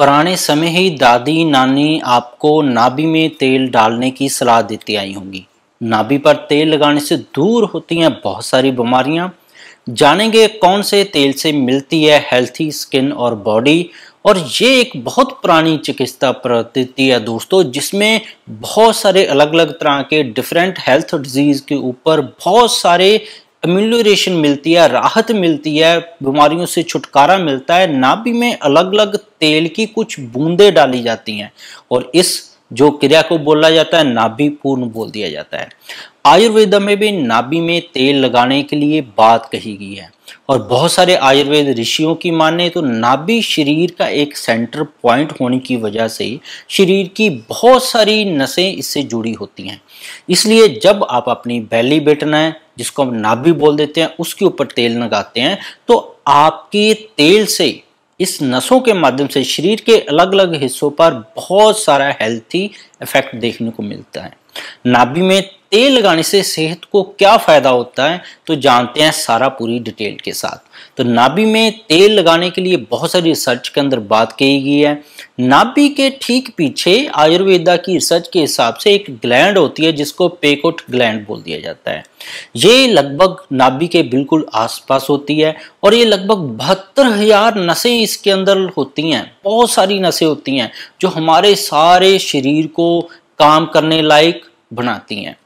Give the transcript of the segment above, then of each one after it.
पुराने समय ही दादी नानी आपको नाभि में तेल डालने की सलाह देती आई होंगी नाभि पर तेल लगाने से दूर होती हैं बहुत सारी बीमारियां जानेंगे कौन से तेल से मिलती है हेल्थी स्किन और बॉडी और ये एक बहुत पुरानी चिकित्सा पद्धति है दोस्तों जिसमें बहुत सारे अलग अलग तरह के डिफरेंट हेल्थ डिजीज़ के ऊपर बहुत सारे अम्यूलोरेशन मिलती है राहत मिलती है बीमारियों से छुटकारा मिलता है नाभि में अलग अलग तेल की कुछ बूंदें डाली जाती हैं और इस जो क्रिया को बोला जाता है नाभि पूर्ण बोल दिया जाता है आयुर्वेद में भी नाभि में तेल लगाने के लिए बात कही गई है और बहुत सारे आयुर्वेद ऋषियों की माने तो नाभि शरीर का एक सेंटर पॉइंट होने की वजह से शरीर की बहुत सारी नसें इससे जुड़ी होती हैं इसलिए जब आप अपनी बैली बैठना है जिसको हम नाभि बोल देते हैं उसके ऊपर तेल लगाते हैं तो आपके तेल से इस नसों के माध्यम से शरीर के अलग अलग हिस्सों पर बहुत सारा हेल्थी इफेक्ट देखने को मिलता है नाभि में तेल लगाने से सेहत को क्या फ़ायदा होता है तो जानते हैं सारा पूरी डिटेल के साथ तो नाभि में तेल लगाने के लिए बहुत सारी रिसर्च के अंदर बात कही गई है नाभि के ठीक पीछे आयुर्वेदा की रिसर्च के हिसाब से एक ग्लैंड होती है जिसको पेकोट ग्लैंड बोल दिया जाता है ये लगभग नाभि के बिल्कुल आसपास होती है और ये लगभग बहत्तर हजार नशे इसके अंदर होती हैं बहुत सारी नशे होती हैं जो हमारे सारे शरीर को काम करने लायक बनाती हैं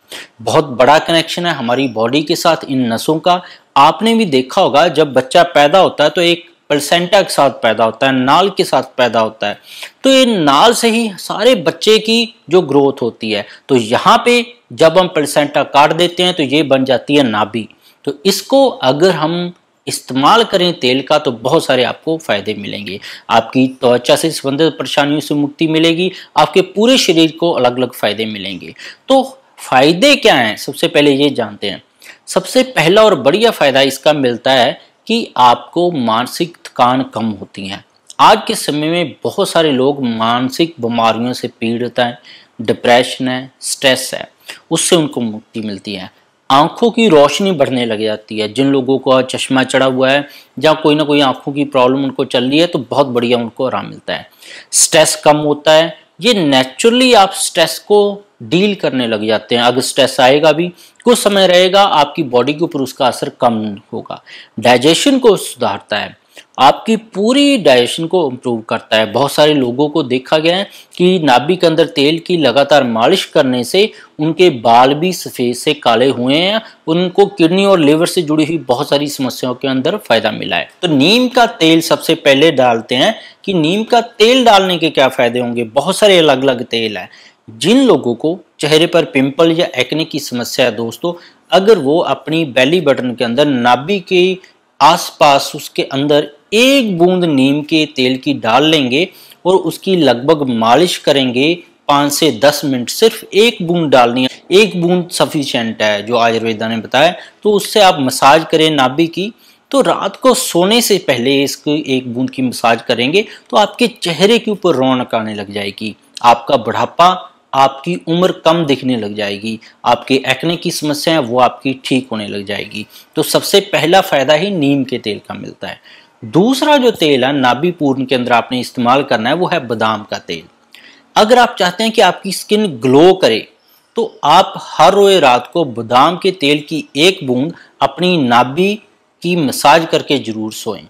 बहुत बड़ा कनेक्शन है हमारी बॉडी के साथ इन नसों का आपने भी देखा होगा जब बच्चा पैदा होता है तो एक प्लसेंटा के साथ पैदा होता है नाल के साथ पैदा होता है तो ये नाल से ही सारे बच्चे की जो ग्रोथ होती है तो यहाँ पे जब हम प्लसेंटा काट देते हैं तो ये बन जाती है नाभि तो इसको अगर हम इस्तेमाल करें तेल का तो बहुत सारे आपको फ़ायदे मिलेंगे आपकी त्वचा से संबंधित परेशानियों से मुक्ति मिलेगी आपके पूरे शरीर को अलग अलग फ़ायदे मिलेंगे तो फायदे क्या हैं सबसे पहले ये जानते हैं सबसे पहला और बढ़िया फायदा इसका मिलता है कि आपको मानसिक थकान कम होती है आज के समय में बहुत सारे लोग मानसिक बीमारियों से पीड़ित हैं डिप्रेशन है स्ट्रेस है उससे उनको मुक्ति मिलती है आंखों की रोशनी बढ़ने लग जाती है जिन लोगों का चश्मा चढ़ा हुआ है या कोई ना कोई आंखों की प्रॉब्लम उनको चल रही है तो बहुत बढ़िया उनको आराम मिलता है स्ट्रेस कम होता है ये नेचुरली आप स्ट्रेस को डील करने लग जाते हैं अगर स्ट्रेस आएगा भी कुछ समय रहेगा आपकी बॉडी के ऊपर उसका असर कम होगा डाइजेशन को सुधारता है आपकी पूरी डाइजेशन को इम्प्रूव करता है बहुत सारे लोगों को देखा गया है कि नाभि के अंदर तेल की लगातार मालिश करने से उनके बाल भी सफ़ेद से काले हुए हैं उनको किडनी और लीवर से जुड़ी हुई बहुत सारी समस्याओं के अंदर फ़ायदा मिला है तो नीम का तेल सबसे पहले डालते हैं कि नीम का तेल डालने के क्या फ़ायदे होंगे बहुत सारे अलग अलग तेल हैं जिन लोगों को चेहरे पर पिंपल या एक्ने की समस्या है दोस्तों अगर वो अपनी बेली बटन के अंदर नाभि के आसपास उसके अंदर एक बूंद नीम के तेल की डाल लेंगे और उसकी लगभग मालिश करेंगे पाँच से दस मिनट सिर्फ एक बूंद डालनी है एक बूंद सफिशेंट है जो आयुर्वेदा ने बताया तो उससे आप मसाज करें नाभि की तो रात को सोने से पहले इसको एक बूंद की मसाज करेंगे तो आपके चेहरे के ऊपर रौनक आने लग जाएगी आपका बुढ़ापा आपकी उम्र कम दिखने लग जाएगी आपके एक्ने की समस्या है वो आपकी ठीक होने लग जाएगी तो सबसे पहला फ़ायदा ही नीम के तेल का मिलता है दूसरा जो तेल है नाभि पूर्ण के अंदर आपने इस्तेमाल करना है वो है बादाम का तेल अगर आप चाहते हैं कि आपकी स्किन ग्लो करे तो आप हर रोज रात को बादाम के तेल की एक बूंद अपनी नाभि की मसाज करके जरूर सोएं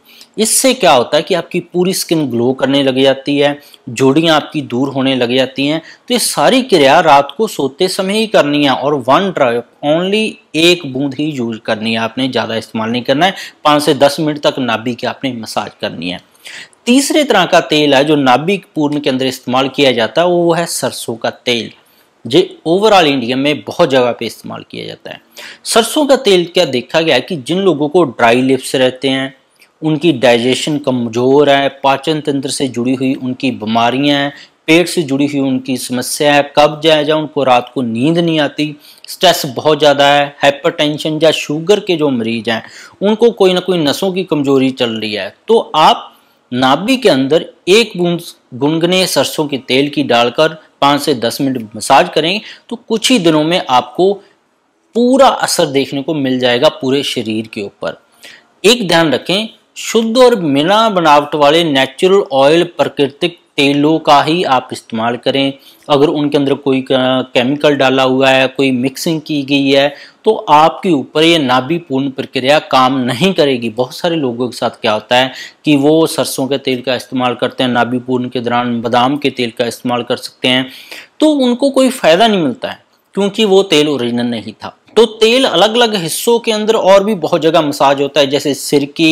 इससे क्या होता है कि आपकी पूरी स्किन ग्लो करने लग जाती है जोड़ियाँ आपकी दूर होने लग जाती हैं तो ये सारी क्रिया रात को सोते समय ही करनी है और वन ड्रॉप ओनली एक बूंद ही यूज करनी है आपने ज़्यादा इस्तेमाल नहीं करना है पाँच से दस मिनट तक नाभी की आपने मसाज करनी है तीसरे तरह का तेल है जो नाभी पूर्ण के अंदर इस्तेमाल किया जाता है वो है सरसों का तेल जे ओवरऑल इंडिया में बहुत जगह पे इस्तेमाल किया जाता है सरसों का तेल क्या देखा गया है कि जिन लोगों को ड्राई लिप्स रहते हैं उनकी डाइजेशन कमज़ोर है पाचन तंत्र से जुड़ी हुई उनकी बीमारियां हैं पेट से जुड़ी हुई उनकी समस्या है कब्ज है या उनको रात को नींद नहीं आती स्ट्रेस बहुत ज़्यादा है हाइपरटेंशन या शुगर के जो मरीज हैं उनको कोई ना कोई नसों की कमजोरी चल रही है तो आप नाभि के अंदर एक बूंद गुनगुने सरसों के तेल की डालकर पाँच से दस मिनट मसाज करेंगे तो कुछ ही दिनों में आपको पूरा असर देखने को मिल जाएगा पूरे शरीर के ऊपर एक ध्यान रखें शुद्ध और बिना बनावट वाले नेचुरल ऑयल प्राकृतिक तेलों का ही आप इस्तेमाल करें अगर उनके अंदर कोई केमिकल डाला हुआ है कोई मिक्सिंग की गई है तो आपके ऊपर ये पूर्ण प्रक्रिया काम नहीं करेगी बहुत सारे लोगों के साथ क्या होता है कि वो सरसों के तेल का इस्तेमाल करते हैं पूर्ण के दौरान बादाम के तेल का इस्तेमाल कर सकते हैं तो उनको कोई फ़ायदा नहीं मिलता है क्योंकि वो तेल ओरिजिनल नहीं था तो तेल अलग अलग हिस्सों के अंदर और भी बहुत जगह मसाज होता है जैसे सिर की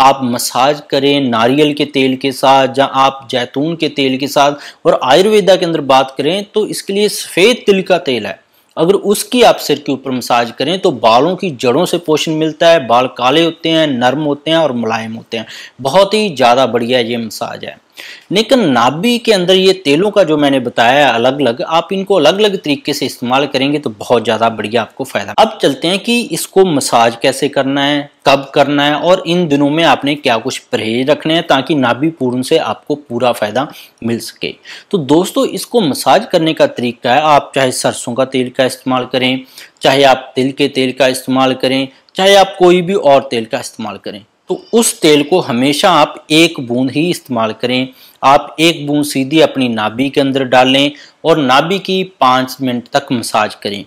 आप मसाज करें नारियल के तेल के साथ या आप जैतून के तेल के साथ और आयुर्वेदा के अंदर बात करें तो इसके लिए सफ़ेद तिल का तेल है अगर उसकी आप सिर के ऊपर मसाज करें तो बालों की जड़ों से पोषण मिलता है बाल काले होते हैं नर्म होते हैं और मुलायम होते हैं बहुत ही ज़्यादा बढ़िया ये मसाज है लेकिन नाभी के अंदर ये तेलों का जो मैंने बताया अलग अलग आप इनको अलग अलग तरीके से इस्तेमाल करेंगे तो बहुत ज़्यादा बढ़िया आपको फ़ायदा अब चलते हैं कि इसको मसाज कैसे करना है कब करना है और इन दिनों में आपने क्या कुछ परहेज रखने हैं ताकि नाभि पूर्ण से आपको पूरा फ़ायदा मिल सके तो दोस्तों इसको मसाज करने का तरीका है आप चाहे सरसों का तेल का इस्तेमाल करें चाहे आप तिल के तेल का इस्तेमाल करें चाहे आप कोई भी और तेल का इस्तेमाल करें तो उस तेल को हमेशा आप एक बूंद ही इस्तेमाल करें आप एक बूंद सीधी अपनी नाभि के अंदर डालें और नाभि की पाँच मिनट तक मसाज करें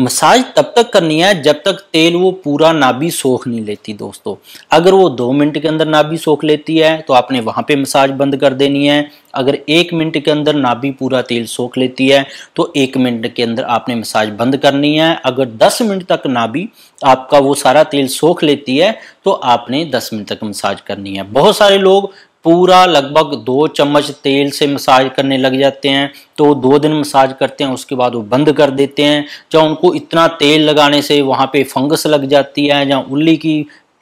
मसाज तब तक करनी है जब तक तेल वो पूरा नाभि सोख नहीं लेती दोस्तों अगर वो दो मिनट के अंदर नाभि सोख लेती है तो आपने वहाँ पे मसाज बंद कर देनी है अगर एक मिनट के अंदर नाभि पूरा तेल सोख लेती है तो एक मिनट के अंदर आपने मसाज बंद करनी है अगर दस मिनट तक नाभि आपका वो सारा तेल सोख लेती है तो आपने दस मिनट तक मसाज करनी है बहुत सारे लोग पूरा लगभग दो चम्मच तेल से मसाज करने लग जाते हैं तो दो दिन मसाज करते हैं उसके बाद वो बंद कर देते हैं जब उनको इतना तेल लगाने से वहाँ पे फंगस लग जाती है या उल्ली की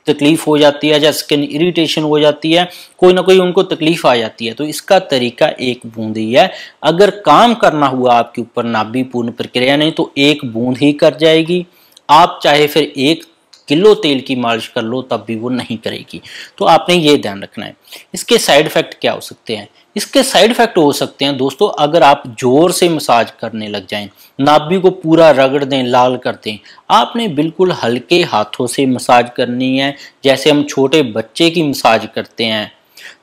तकलीफ हो जाती है या स्किन इरिटेशन हो जाती है कोई ना कोई उनको तकलीफ आ जाती है तो इसका तरीका एक बूंद ही है अगर काम करना हुआ आपके ऊपर नाभिपूर्ण प्रक्रिया नहीं तो एक बूंद ही कर जाएगी आप चाहे फिर एक किलो तेल की मालिश कर लो तब भी वो नहीं करेगी तो आपने ये ध्यान रखना है इसके साइड इफेक्ट क्या हो सकते हैं इसके साइड इफेक्ट हो सकते हैं दोस्तों अगर आप जोर से मसाज करने लग जाएं नाभि को पूरा रगड़ दें लाल कर दें आपने बिल्कुल हल्के हाथों से मसाज करनी है जैसे हम छोटे बच्चे की मसाज करते हैं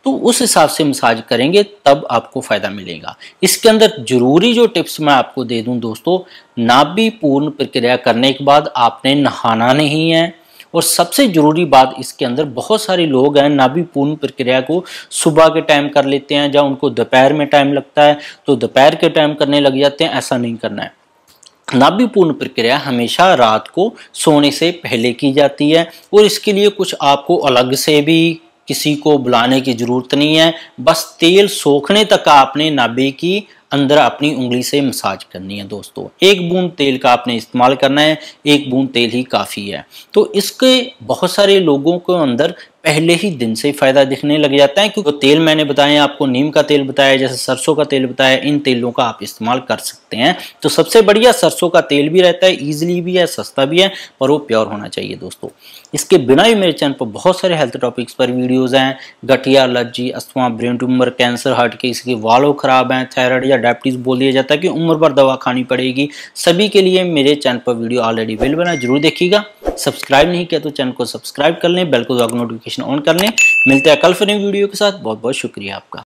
तो उस हिसाब से मसाज करेंगे तब आपको फ़ायदा मिलेगा इसके अंदर ज़रूरी जो टिप्स मैं आपको दे दूं दोस्तों नाभि पूर्ण प्रक्रिया करने के बाद आपने नहाना नहीं है और सबसे ज़रूरी बात इसके अंदर बहुत सारे लोग हैं नाभि पूर्ण प्रक्रिया को सुबह के टाइम कर लेते हैं या उनको दोपहर में टाइम लगता है तो दोपहर के टाइम करने लग जाते हैं ऐसा नहीं करना है नाभि पूर्ण प्रक्रिया हमेशा रात को सोने से पहले की जाती है और इसके लिए कुछ आपको अलग से भी किसी को बुलाने की ज़रूरत नहीं है बस तेल सोखने तक आपने नाभे की अंदर अपनी उंगली से मसाज करनी है दोस्तों एक बूंद तेल का आपने इस्तेमाल करना है एक बूंद तेल ही काफ़ी है तो इसके बहुत सारे लोगों को अंदर पहले ही दिन से फ़ायदा दिखने लग जाता है क्योंकि तेल मैंने बताया आपको नीम का तेल बताया जैसे सरसों का तेल बताया इन तेलों का आप इस्तेमाल कर सकते हैं तो सबसे बढ़िया सरसों का तेल भी रहता है ईजिली भी है सस्ता भी है पर वो प्योर होना चाहिए दोस्तों इसके बिना ही मेरे चैनल पर बहुत सारे हेल्थ टॉपिक्स पर वीडियोज़ हैं गठिया allergy asthma brain tumour cancer heart के इसके वालों ख़राब हैं थायराइड या डायबिटीज़ बोल दिया जाता है कि उम्र पर दवा खानी पड़ेगी सभी के लिए मेरे चैनल पर वीडियो ऑलरेडी अवेलेबल है जरूर देखिएगा तक सब्सक्राइब नहीं किया तो चैनल को सब्सक्राइब कर लें बेल को नोटिफिकेशन ऑन कर लें मिलते हैं कल फिर वीडियो के साथ बहुत बहुत शुक्रिया आपका